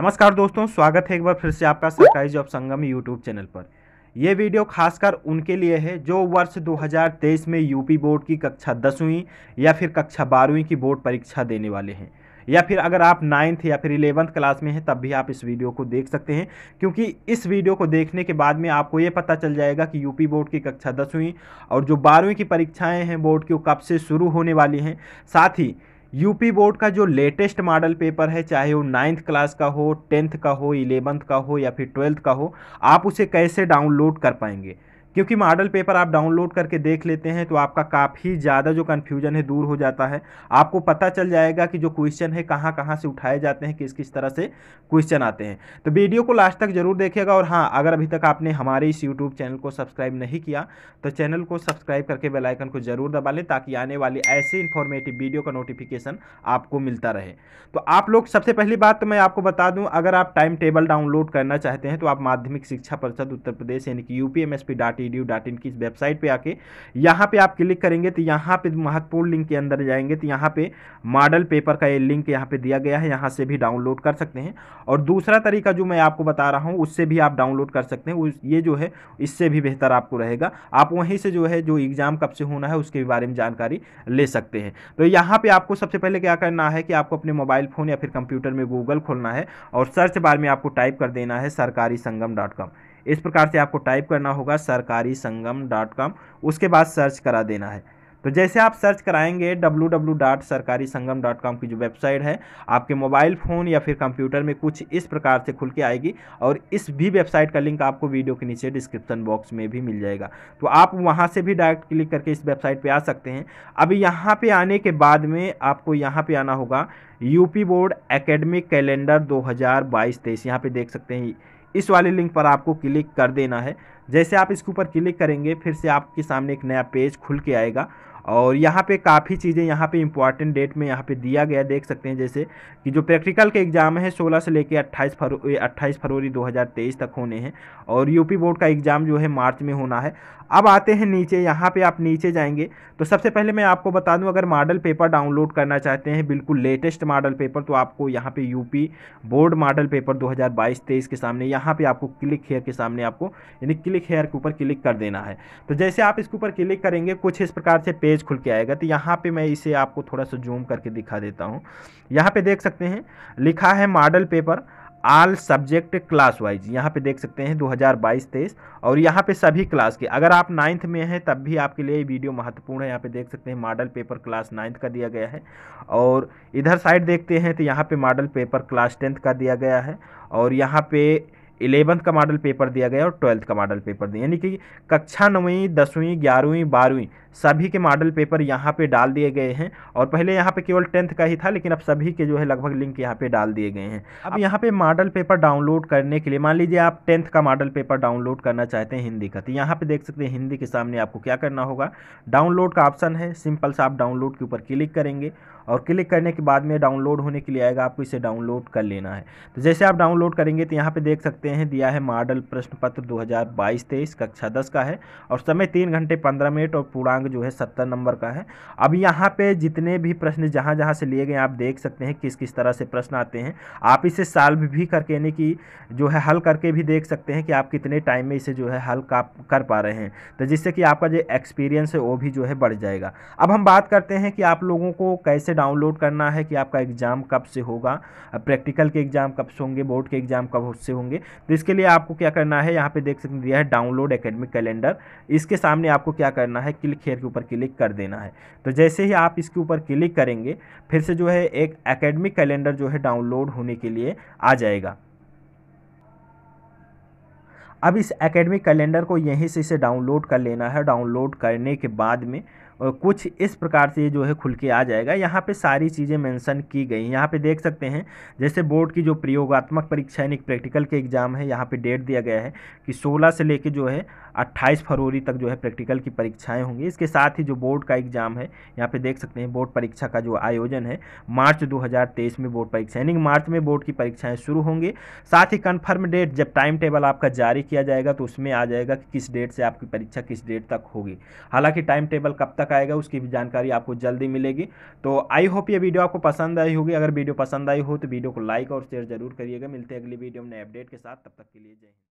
नमस्कार दोस्तों स्वागत है एक बार फिर से आपका सरकारी जॉब संगम यूट्यूब चैनल पर यह वीडियो खासकर उनके लिए है जो वर्ष 2023 में यूपी बोर्ड की कक्षा दसवीं या फिर कक्षा बारहवीं की बोर्ड परीक्षा देने वाले हैं या फिर अगर आप नाइन्थ या फिर इलेवंथ क्लास में हैं तब भी आप इस वीडियो को देख सकते हैं क्योंकि इस वीडियो को देखने के बाद में आपको ये पता चल जाएगा कि यूपी बोर्ड की कक्षा दसवीं और जो बारहवीं की परीक्षाएँ हैं बोर्ड की वो कब से शुरू होने वाली हैं साथ ही यूपी बोर्ड का जो लेटेस्ट मॉडल पेपर है चाहे वो नाइन्थ क्लास का हो टेंथ का हो इलेवंथ का हो या फिर ट्वेल्थ का हो आप उसे कैसे डाउनलोड कर पाएंगे क्योंकि मॉडल पेपर आप डाउनलोड करके देख लेते हैं तो आपका काफ़ी ज़्यादा जो कन्फ्यूजन है दूर हो जाता है आपको पता चल जाएगा कि जो क्वेश्चन है कहाँ कहाँ से उठाए जाते हैं किस किस तरह से क्वेश्चन आते हैं तो वीडियो को लास्ट तक जरूर देखेगा और हाँ अगर अभी तक आपने हमारे इस यूट्यूब चैनल को सब्सक्राइब नहीं किया तो चैनल को सब्सक्राइब करके बेलाइकन को ज़रूर दबा लें ताकि आने वाली ऐसी इन्फॉर्मेटिव वीडियो का नोटिफिकेशन आपको मिलता रहे तो आप लोग सबसे पहली बात तो मैं आपको बता दूँ अगर आप टाइम टेबल डाउनलोड करना चाहते हैं तो आप माध्यमिक शिक्षा परिषद उत्तर प्रदेश यानी कि यू पी की इस वेबसाइट पे आके यहाँ पे आप क्लिक करेंगे तो यहाँ पे महत्वपूर्ण लिंक के अंदर जाएंगे तो यहाँ पे मॉडल पेपर का ये लिंक यहाँ पे दिया गया है यहाँ से भी डाउनलोड कर सकते हैं और दूसरा तरीका जो मैं आपको बता रहा हूँ उससे भी आप डाउनलोड कर सकते हैं ये जो है इससे भी बेहतर आपको रहेगा आप वहीं से जो है जो एग्ज़ाम कब से होना है उसके बारे में जानकारी ले सकते हैं तो यहाँ पर आपको सबसे पहले क्या करना है कि आपको अपने मोबाइल फ़ोन या फिर कंप्यूटर में गूगल खोलना है और सर्च बार में आपको टाइप कर देना है सरकारी संगम डॉट कॉम इस प्रकार से आपको टाइप करना होगा सरकारी संगम डॉट कॉम उसके बाद सर्च करा देना है तो जैसे आप सर्च कराएंगे डब्लू डब्लू डॉट सरकारी संगम डॉट कॉम की जो वेबसाइट है आपके मोबाइल फ़ोन या फिर कंप्यूटर में कुछ इस प्रकार से खुल के आएगी और इस भी वेबसाइट का लिंक आपको वीडियो के नीचे डिस्क्रिप्शन बॉक्स में भी मिल जाएगा तो आप वहाँ से भी डायरेक्ट क्लिक करके इस वेबसाइट पर आ सकते हैं अब यहाँ पर आने के बाद में आपको यहाँ पर आना होगा यूपी बोर्ड एकेडमिक कैलेंडर दो हज़ार यहाँ देख सकते हैं इस वाले लिंक पर आपको क्लिक कर देना है जैसे आप इसके ऊपर क्लिक करेंगे फिर से आपके सामने एक नया पेज खुल के आएगा और यहाँ पे काफ़ी चीज़ें यहाँ पे इंपॉर्टेंट डेट में यहाँ पे दिया गया देख सकते हैं जैसे कि जो प्रैक्टिकल के एग्ज़ाम है 16 से लेकर 28 फरवरी 28 फरवरी 2023 तक होने हैं और यूपी बोर्ड का एग्ज़ाम जो है मार्च में होना है अब आते हैं नीचे यहाँ पे आप नीचे जाएंगे तो सबसे पहले मैं आपको बता दूँ अगर मॉडल पेपर डाउनलोड करना चाहते हैं बिल्कुल लेटेस्ट मॉडल पेपर तो आपको यहाँ पे यूपी बोर्ड मॉडल पेपर 2022-23 के सामने यहाँ पे आपको क्लिक हेयर के सामने आपको यानी क्लिक हेयर के ऊपर क्लिक कर देना है तो जैसे आप इसके ऊपर क्लिक करेंगे कुछ इस प्रकार से पेज पेज खुल के आएगा तो यहाँ पे मैं इसे आपको थोड़ा सा जूम करके दिखा देता हूँ यहाँ पे देख सकते हैं लिखा है model paper all subject class wise यहाँ पे देख सकते हैं 2022-23 और यहाँ पे सभी क्लास के अगर आप नाइन्थ में हैं तब भी आपके लिए वीडियो महत्वपूर्ण है यहाँ पे देख सकते हैं मॉडल पेपर क्लास नाइन्थ का दिया गया है और इधर साइड देखते हैं तो यहाँ पे मॉडल पेपर क्लास टेंथ का दिया गया है और यहाँ पे इलेवंथ का मॉडल पेपर दिया गया और ट्वेल्थ का मॉडल पेपर दिया यानी कि कक्षा नौवीं दसवीं ग्यारहवीं बारहवीं सभी के मॉडल पेपर यहाँ पे डाल दिए गए हैं और पहले यहाँ पे केवल टेंथ का ही था लेकिन अब सभी के जो है लगभग लिंक यहाँ पे डाल दिए गए हैं अब यहाँ पे मॉडल पेपर डाउनलोड करने के लिए मान लीजिए आप टेंथ का मॉडल पेपर डाउनलोड करना चाहते हैं हिंदी का तो यहाँ पे देख सकते हैं हिंदी के सामने आपको क्या करना होगा डाउनलोड का ऑप्शन है सिंपल सा आप डाउनलोड के ऊपर क्लिक करेंगे और क्लिक करने के बाद में डाउनलोड होने के लिए आएगा आपको इसे डाउनलोड कर लेना है तो जैसे आप डाउनलोड करेंगे तो यहाँ पे देख सकते हैं दिया है मॉडल प्रश्न पत्र दो हज़ार कक्षा दस का है और समय तीन घंटे पंद्रह मिनट और पूर्णांक अंक जो है सत्तर नंबर का है अब यहाँ पे जितने भी प्रश्न जहाँ जहाँ से लिए गए आप देख सकते हैं किस किस तरह से प्रश्न आते हैं आप इसे साल्व भी करके यानी कि जो है हल करके भी देख सकते हैं कि आप कितने टाइम में इसे जो है हल कर पा रहे हैं तो जिससे कि आपका जो एक्सपीरियंस है वो भी जो है बढ़ जाएगा अब हम बात करते हैं कि आप लोगों को कैसे डाउनलोड करना है कि आपका एग्ज़ाम कब से होगा प्रैक्टिकल के एग्ज़ाम कब से होंगे बोर्ड के एग्ज़ाम कब से होंगे तो इसके लिए आपको क्या करना है यहाँ पे देख सकते हैं दिया है डाउनलोड एकेडमिक कैलेंडर इसके सामने आपको क्या करना है क्लिक शेयर के ऊपर क्लिक कर देना है तो जैसे ही आप इसके ऊपर क्लिक करेंगे फिर से जो है एक एकेडमिक कैलेंडर जो है डाउनलोड होने के लिए आ जाएगा अब इस एकेडमिक कैलेंडर को यहीं से इसे डाउनलोड कर लेना है डाउनलोड करने के बाद में कुछ इस प्रकार से ये जो है खुल के आ जाएगा यहाँ पे सारी चीज़ें मेंशन की गई यहाँ पे देख सकते हैं जैसे बोर्ड की जो प्रयोगात्मक परीक्षा यानी प्रैक्टिकल के एग्ज़ाम है यहाँ पे डेट दिया गया है कि 16 से लेके जो है 28 फरवरी तक जो है प्रैक्टिकल की परीक्षाएं होंगी इसके साथ ही जो बोर्ड का एग्जाम है यहाँ पे देख सकते हैं बोर्ड परीक्षा का जो आयोजन है मार्च 2023 में बोर्ड परीक्षा यानी मार्च में बोर्ड की परीक्षाएं शुरू होंगी साथ ही कन्फर्म डेट जब टाइम टेबल आपका जारी किया जाएगा तो उसमें आ जाएगा कि किस डेट से आपकी परीक्षा किस डेट तक होगी हालांकि टाइम टेबल कब तक आएगा उसकी भी जानकारी आपको जल्दी मिलेगी तो आई होप ये वीडियो आपको पसंद आई होगी अगर वीडियो पसंद आई हो तो वीडियो को लाइक और शेयर जरूर करिएगा मिलते हैं अगली वीडियो में अपडेट के साथ तब तक के लिए जय